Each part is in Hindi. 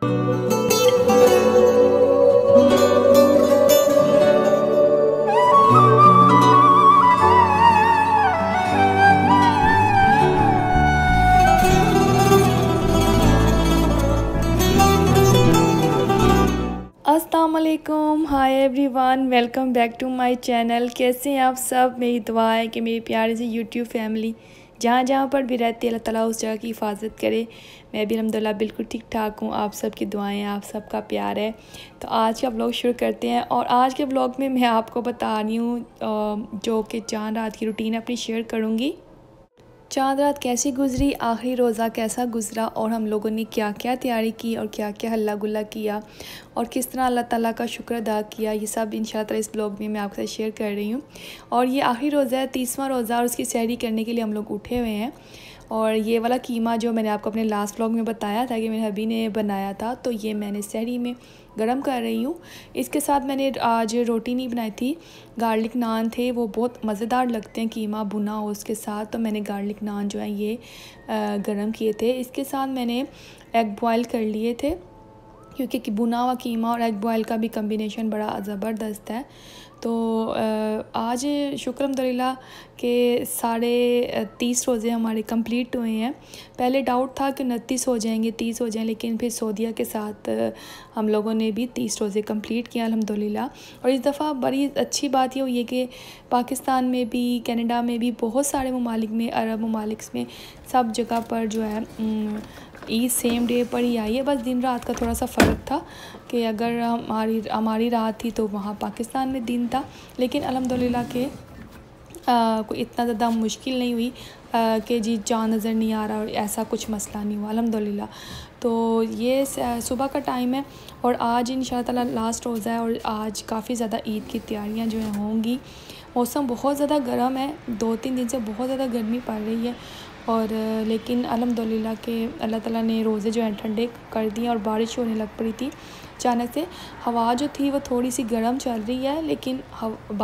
Aslam hi everyone welcome back to my channel कैसे हैं आप सब मेरी दुआ है कि मेरी प्यारी सी यूट्यूब फैमिली जहाँ जहाँ पर भी रहती है अल्लाह ताला उस जगह की हिफाजत करे मैं भी अलहमदिल्ला बिल्कुल ठीक ठाक हूँ आप सब की दुआएं आप सब का प्यार है तो आज का ब्लॉग शुरू करते हैं और आज के ब्लॉग में मैं आपको बता रही हूँ जो कि चांद रात की रूटीन अपनी शेयर करूँगी चांद रात कैसी गुजरी आखिरी रोज़ा कैसा गुजरा और हम लोगों ने क्या क्या तैयारी की और क्या क्या हल्ला गुल्ला किया और किस तरह अल्लाह ताला का शुक्र अदा किया ये सब इन ताला इस ब्लॉग में मैं आपके साथ शेयर कर रही हूँ और ये आखिरी रोज़ा है तीसवां रोज़ा और उसकी सैरी करने के लिए हम लोग उठे हुए हैं और ये वाला कीमा जो मैंने आपको अपने लास्ट ब्लॉग में बताया था कि मेरे हबी ने बनाया था तो ये मैंने सहरी में गर्म कर रही हूँ इसके साथ मैंने आज रोटी नहीं बनाई थी गार्लिक नान थे वो बहुत मज़ेदार लगते हैं कीमा बुना हो उसके साथ तो मैंने गार्लिक नान जो है ये गर्म किए थे इसके साथ मैंने एग बॉयल कर लिए थे क्योंकि कि भुना हुआ कीमा और एग बॉयल का भी कम्बिनेशन बड़ा ज़बरदस्त है तो आज शुक्रमदिल्ला के साढ़े तीस रोज़े हमारे कंप्लीट हुए हैं पहले डाउट था कि उनतीस हो जाएंगे तीस हो जाएं लेकिन फिर सऊदिया के साथ हम लोगों ने भी तीस रोज़े कंप्लीट किया अलहमदिल्ला और इस दफ़ा बड़ी अच्छी बात ये हुई है कि पाकिस्तान में भी कनाडा में भी बहुत सारे ममालिक में अरब ममालिक में सब जगह पर जो है ईद सेम डे पर ही आई है बस दिन रात का थोड़ा सा फ़र्क था कि अगर हमारी हमारी रात थी तो वहाँ पाकिस्तान में दिन था लेकिन अलहमदिल्ला के कोई इतना ज़्यादा मुश्किल नहीं हुई कि जी जान नज़र नहीं आ रहा और ऐसा कुछ मसला नहीं हुआ अलहमदिल्ला तो ये सुबह का टाइम है और आज इन ताला लास्ट रोज़ा है और आज काफ़ी ज़्यादा ईद की तैयारियाँ जो हैं होंगी मौसम बहुत ज़्यादा गर्म है दो तीन दिन से बहुत ज़्यादा गर्मी पड़ रही है और लेकिन अलहमदिल्ला के अल्लाह ताला ने रोज़े जो हैं ठंडे कर दिए और बारिश होने लग पड़ी थी अचानक से हवा जो थी वो थोड़ी सी गर्म चल रही है लेकिन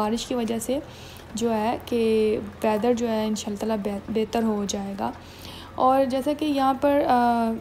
बारिश की वजह से जो है कि वेदर जो है इन शाला बेहतर हो जाएगा और जैसा कि यहाँ पर आ,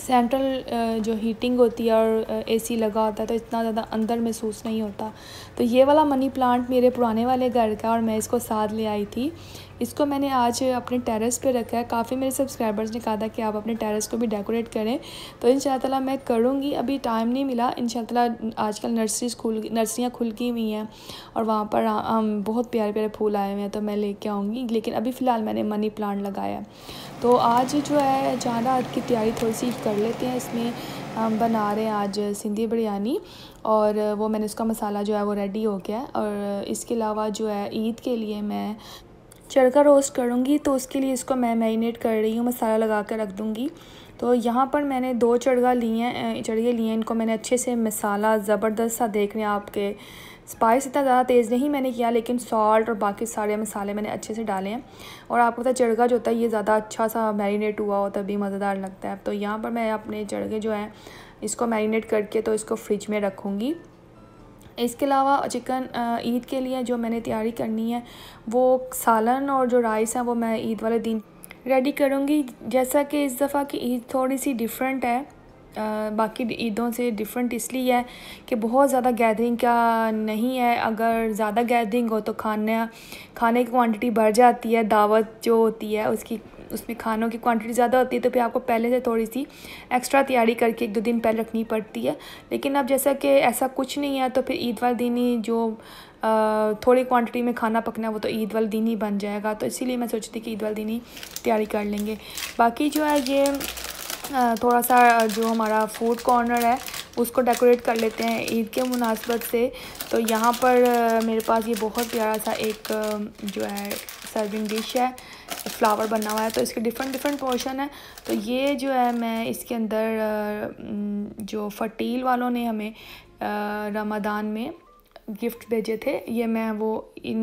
सेंट्रल जो हीटिंग होती है और एसी लगा होता है तो इतना ज़्यादा अंदर महसूस नहीं होता तो ये वाला मनी प्लांट मेरे पुराने वाले घर का और मैं इसको साथ ले आई थी इसको मैंने आज अपने टेरेस पे रखा है काफ़ी मेरे सब्सक्राइबर्स ने कहा था कि आप अपने टेरेस को भी डेकोरेट करें तो इन शाला मैं करूँगी अभी टाइम नहीं मिला इन आज आजकल नर्सरीज खुल नर्सरियाँ खुल की हुई हैं और वहाँ पर हम बहुत प्यारे प्यारे फूल आए हुए हैं तो मैं लेके आऊँगी लेकिन अभी फ़िलहाल मैंने मनी प्लांट लगाया तो आज जो है जाना की तैयारी थोड़ी सी कर लेते हैं इसमें हम बना रहे हैं आज सिंधी बिरयानी और वो मैंने उसका मसाला जो है वो रेडी हो गया है और इसके अलावा जो है ईद के लिए मैं चढ़कर रोस्ट करूँगी तो उसके लिए इसको मैं मैरिनेट कर रही हूँ मसाला लगा कर रख दूँगी तो यहाँ पर मैंने दो चढ़गा लिए हैं चढ़गे लिए हैं इनको मैंने अच्छे से मसाला ज़बरदस्त सा देख रहे हैं आपके स्पाइस इतना ज़्यादा तेज़ नहीं मैंने किया लेकिन सॉल्ट और बाकी सारे मसाले मैंने अच्छे से डाले हैं और आपको पता चढ़गा जो होता है ये ज़्यादा अच्छा सा मैरिनेट हुआ हो तभी मज़ेदार लगता है तो यहाँ पर मैं अपने चढ़गे जो हैं इसको मैरिनेट करके तो इसको फ्रिज में रखूँगी इसके अलावा चिकन ईद के लिए जो मैंने तैयारी करनी है वो सालन और जो राइस है वो मैं ईद वाले दिन रेडी करूँगी जैसा कि इस दफ़ा की ईद थोड़ी सी डिफरेंट है आ, बाकी ईदों से डिफरेंट इसलिए है कि बहुत ज़्यादा गैदरिंग का नहीं है अगर ज़्यादा गैदरिंग हो तो खाना खाने की क्वांटिटी बढ़ जाती है दावत जो होती है उसकी उसमें खानों की क्वांटिटी ज़्यादा होती है तो फिर आपको पहले से थोड़ी सी एक्स्ट्रा तैयारी करके एक दो दिन पहले रखनी पड़ती है लेकिन अब जैसा कि ऐसा कुछ नहीं है तो फिर ईद वाले दिन ही जो थोड़ी क्वांटिटी में खाना पकना है वो तो ईद वाले दिन ही बन जाएगा तो इसीलिए मैं सोचती कि ईद वाले दिन ही तैयारी कर लेंगे बाकी जो है ये थोड़ा सा जो हमारा फूड कॉर्नर है उसको डेकोरेट कर लेते हैं ईद के मुनासबत से तो यहाँ पर मेरे पास ये बहुत प्यारा सा एक जो है सर्विंग डिश है फ्लावर बना हुआ है तो इसके डिफरेंट डिफरेंट पोर्शन है तो ये जो है मैं इसके अंदर जो फटील वालों ने हमें रमदान में गिफ्ट भेजे थे ये मैं वो इन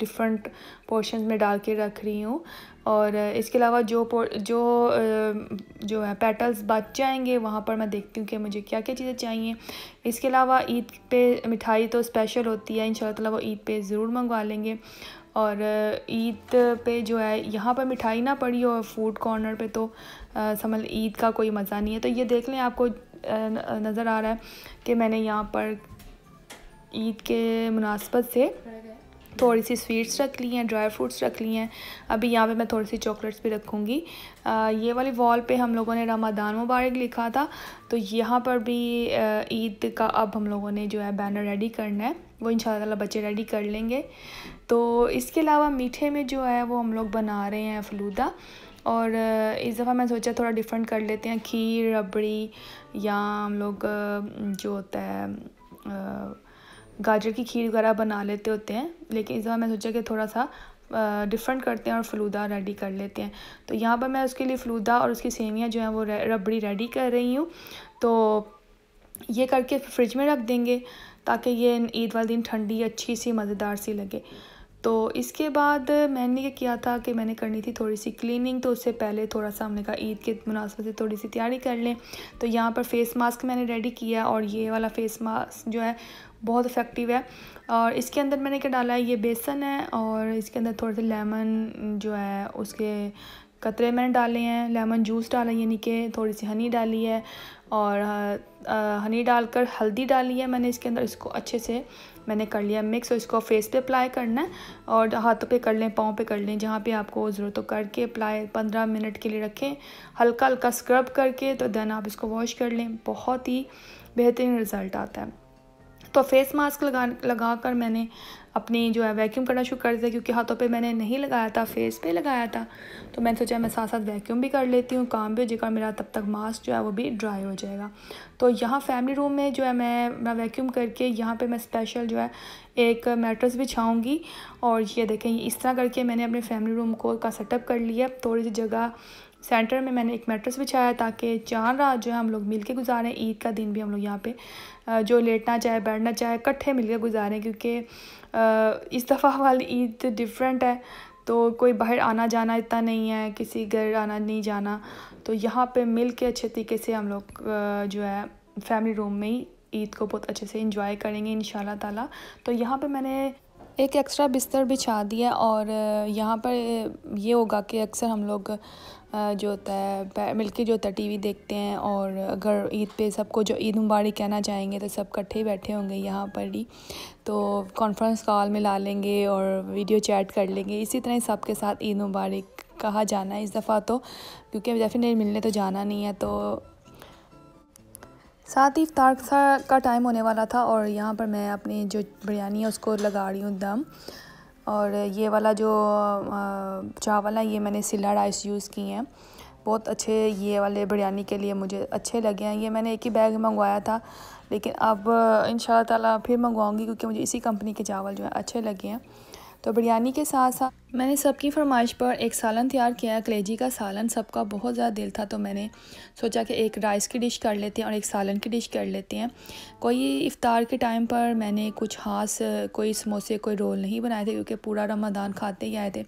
डिफरेंट पोर्शन में डाल के रख रही हूँ और इसके अलावा जो जो जो है पेटल्स बच जाएंगे वहाँ पर मैं देखती हूँ कि मुझे क्या क्या चीज़ें चाहिए इसके अलावा ईद पे मिठाई तो स्पेशल होती है इन शाला वो ईद पे ज़रूर मंगवा लेंगे और ईद पे जो है यहाँ पर मिठाई ना पड़ी और फूड कॉर्नर पे तो समझ ईद का कोई मज़ा नहीं है तो ये देख लें आपको नज़र आ रहा है कि मैंने यहाँ पर ईद के मुनासबत से थोड़ी सी स्वीट्स रख ली हैं ड्राई फ्रूट्स रख ली हैं अभी यहाँ पे मैं थोड़ी सी चॉकलेट्स भी रखूँगी ये वाली वॉल पे हम लोगों ने रमादान मुबारक लिखा था तो यहाँ पर भी ईद का अब हम लोगों ने जो है बैनर रेडी करना है वो इन बच्चे रेडी कर लेंगे तो इसके अलावा मीठे में जो है वो हम लोग बना रहे हैं फलूदा और इस दफ़ा मैं सोचा थोड़ा डिफरेंट कर लेते हैं खीर रबड़ी या हम लोग जो होता है गाजर की खीर वगैरह बना लेते होते हैं लेकिन इस दफ़ा मैं सोचा कि थोड़ा सा डिफरेंट करते हैं और फलूदा रेडी कर लेते हैं तो यहाँ पर मैं उसके लिए फलूदा और उसकी सेवियाँ जो हैं वो रबड़ी रेडी कर रही हूँ तो ये करके फ्रिज में रख देंगे ताकि ये ईद वाले दिन ठंडी अच्छी सी मज़ेदार सी लगे तो इसके बाद मैंने ये किया था कि मैंने करनी थी थोड़ी सी क्लीनिंग तो उससे पहले थोड़ा सा हमने कहा ईद के मुनासबत से थोड़ी सी तैयारी कर लें तो यहाँ पर फेस मास्क मैंने रेडी किया और ये वाला फेस मास्क जो है बहुत इफ़ेक्टिव है और इसके अंदर मैंने क्या डाला है ये बेसन है और इसके अंदर थोड़े से लेमन जो है उसके कतरे मैंने डाले हैं लेमन जूस डाला यानी कि थोड़ी सी हनी डाली है और हनी डालकर हल्दी डाली है मैंने इसके अंदर इसको अच्छे से मैंने कर लिया मिक्स और इसको फेस पे अप्लाई करना है और हाथों पे कर लें पाँव पे कर लें जहाँ पे आपको ज़रूरत हो करके अप्लाई पंद्रह मिनट के लिए रखें हल्का हल्का स्क्रब करके तो देन आप इसको वॉश कर लें बहुत ही बेहतरीन रिज़ल्ट आता है तो फेस मास्क लगा लगा कर मैंने अपनी जो है वैक्यूम करना शुरू कर दिया क्योंकि हाथों पे मैंने नहीं लगाया था फेस पे लगाया था तो मैंने सोचा मैं साथ साथ वैक्यूम भी कर लेती हूँ काम भी हो जाएगा मेरा तब तक मास्क जो है वो भी ड्राई हो जाएगा तो यहाँ फैमिली रूम में जो है मैं मैं वैक्यूम करके यहाँ पे मैं स्पेशल जो है एक भी बिछाऊँगी और ये देखें इस तरह करके मैंने अपने फैमिली रूम को का सेटअप कर लिया थोड़ी सी जगह सेंटर में मैंने एक मेट्रस बिछाया ताकि चार रात जो है हम लोग मिल के गुजारें ईद का दिन भी हम लोग यहाँ पे जो लेटना चाहे बैठना चाहे इकट्ठे मिल के गुजारें क्योंकि इस दफ़ा वाली ईद डिफरेंट है तो कोई बाहर आना जाना इतना नहीं है किसी घर आना नहीं जाना तो यहाँ पे मिल के अच्छे तरीके से हम लोग जो है फैमिली रूम में ही ईद को बहुत अच्छे से इंजॉय करेंगे इन ताला तो यहाँ पे मैंने एक एक्स्ट्रा बिस्तर बिछा दिया और यहाँ पर ये होगा कि अक्सर हम लोग जो होता है मिल के जो होता है टी वी देखते हैं और अगर ईद पे सबको जो ईद मुबारक कहना चाहेंगे तो सब इकट्ठे बैठे होंगे यहाँ पर ही तो कॉन्फ्रेंस कॉल में ला लेंगे और वीडियो चैट कर लेंगे इसी तरह सबके साथ ईद मुबारक कहा जाना है इस दफ़ा तो क्योंकि डेफिनेट मिलने तो जाना नहीं है तो साथ ही इफ्तार का टाइम होने वाला था और यहाँ पर मैं अपनी जो बिरयानी है उसको लगा रही हूँ दम और ये वाला जो चावल है ये मैंने सिला राइस यूज़ किए हैं बहुत अच्छे ये वाले बिरयानी के लिए मुझे अच्छे लगे हैं ये मैंने एक ही बैग मंगवाया था लेकिन अब इन ताला फिर मंगवाऊंगी क्योंकि मुझे इसी कंपनी के चावल जो है अच्छे लगे हैं तो बिरयानी के साथ साथ मैंने सबकी फरमाइश पर एक सालन तैयार किया कलेजी का सालन सबका बहुत ज़्यादा दिल था तो मैंने सोचा कि एक राइस की डिश कर लेते हैं और एक सालन की डिश कर लेते हैं कोई इफ़ार के टाइम पर मैंने कुछ हाथ कोई समोसे कोई रोल नहीं बनाए थे क्योंकि पूरा रमदान खाते ही आए थे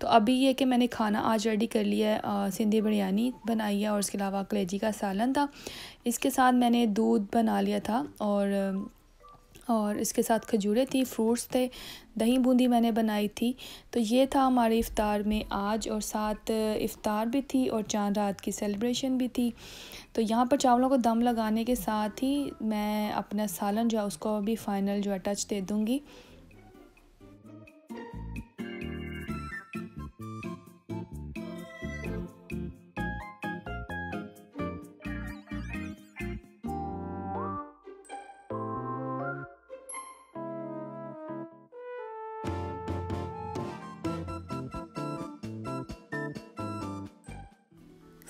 तो अभी ये कि मैंने खाना आज रेडी कर लिया है सिंधी बिरयानी बनाई है और उसके अलावा कलेजी का सालन था इसके साथ मैंने दूध बना लिया था और और इसके साथ खजूरें थी फ्रूट्स थे दही बूंदी मैंने बनाई थी तो ये था हमारे इफ़ार में आज और साथ इफ़ार भी थी और चांद रात की सेलिब्रेशन भी थी तो यहाँ पर चावलों को दम लगाने के साथ ही मैं अपना सालन जो है उसको भी फ़ाइनल जो है टच दे दूँगी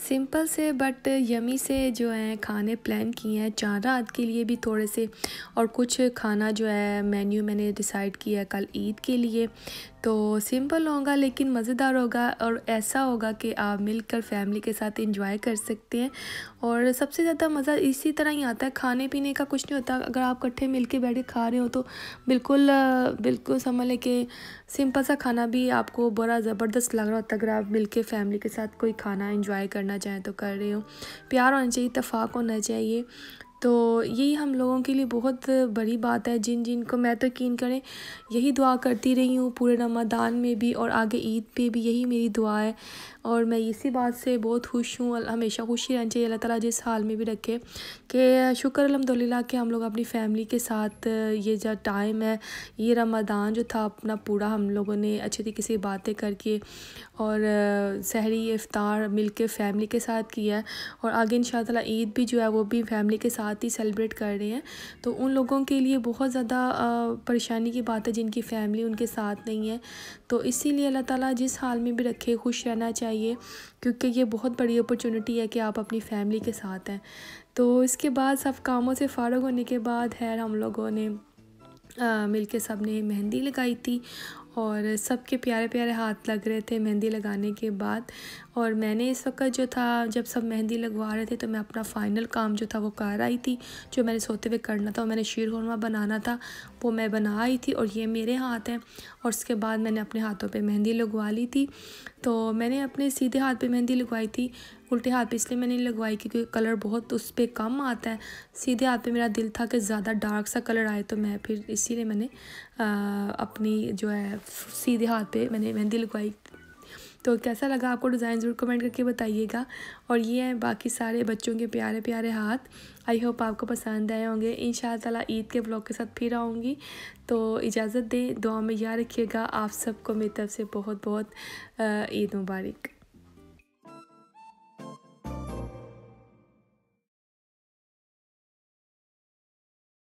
सिंपल से बट यमी से जो है खाने प्लान किए हैं चार रात के लिए भी थोड़े से और कुछ खाना जो है मेन्यू मैंने डिसाइड किया है कल ईद के लिए तो सिंपल होगा लेकिन मज़ेदार होगा और ऐसा होगा कि आप मिलकर फैमिली के साथ इंजॉय कर सकते हैं और सबसे ज़्यादा मज़ा इसी तरह ही आता है खाने पीने का कुछ नहीं होता अगर आप इकट्ठे मिल के बैठे खा रहे हो तो बिल्कुल बिल्कुल समझ लें कि सिंपल सा खाना भी आपको बड़ा ज़बरदस्त लग रहा होता अगर आप मिल के फैमिली के साथ कोई खाना इंजॉय करना चाहें तो कर रहे हो प्यार होना चाहिए इतफाक़ होना चाहिए तो यही हम लोगों के लिए बहुत बड़ी बात है जिन जिन को मैं तो यकीन करें यही दुआ करती रही हूँ पूरे रमदान में भी और आगे ईद पे भी यही मेरी दुआ है और मैं इसी बात से बहुत खुश हूँ हमेशा खुश ही रहना चाहिए अल्लाह ताला जिस हाल में भी रखे कि शुक्र अलहमदिल्ला के हम लोग अपनी फैमिली के साथ ये जो टाइम है ये रमदान जो था अपना पूरा हम लोगों ने अच्छे तरीके से बातें करके और शहरी इफ़ार मिल के फैमिली के साथ किया है और आगे इन ईद भी जो है वो भी फैमिली के साथ ही सेलिब्रेट कर रहे हैं तो उन लोगों के लिए बहुत ज़्यादा परेशानी की बात है जिनकी फ़ैमिली उनके साथ नहीं है तो इसीलिए अल्लाह ताला जिस हाल में भी रखे खुश रहना चाहिए चाहिए क्योंकि ये बहुत बड़ी अपॉर्चुनिटी है कि आप अपनी फैमिली के साथ हैं तो इसके बाद सब कामों से फ़ारग होने के बाद है हम लोगों ने मिल के सब ने मेहंदी लगाई थी और सबके प्यारे प्यारे हाथ लग रहे थे मेहंदी लगाने के बाद और मैंने इस वक्त जो था जब सब मेहंदी लगवा रहे थे तो मैं अपना फ़ाइनल काम जो था वो कर आई थी जो मैंने सोते हुए करना था और मैंने शीर खुरमा बनाना था वो मैं बना आई थी और ये मेरे हाथ हैं और उसके बाद मैंने अपने हाथों पे मेहंदी लगवा ली थी तो मैंने अपने सीधे हाथ पे मेहंदी लगवाई थी उल्टे हाथ पे इसलिए मैंने लगवाई क्योंकि कलर बहुत उस पर कम आता है सीधे हाथ पे मेरा दिल था कि ज़्यादा डार्क सा कलर आए तो मैं फिर इसीलिए मैंने आ, अपनी जो है सीधे हाथ पे मैंने मेहंदी लगवाई तो कैसा लगा आपको डिज़ाइन ज़रूर कमेंट करके बताइएगा और ये हैं बाकी सारे बच्चों के प्यारे प्यारे हाथ आई होप आपको पसंद आए होंगे इन शाला ईद के ब्लॉग के साथ फिर आऊँगी तो इजाज़त दें दुआ में याद रखिएगा आप सबको मेरी तरफ से बहुत बहुत ईद मुबारक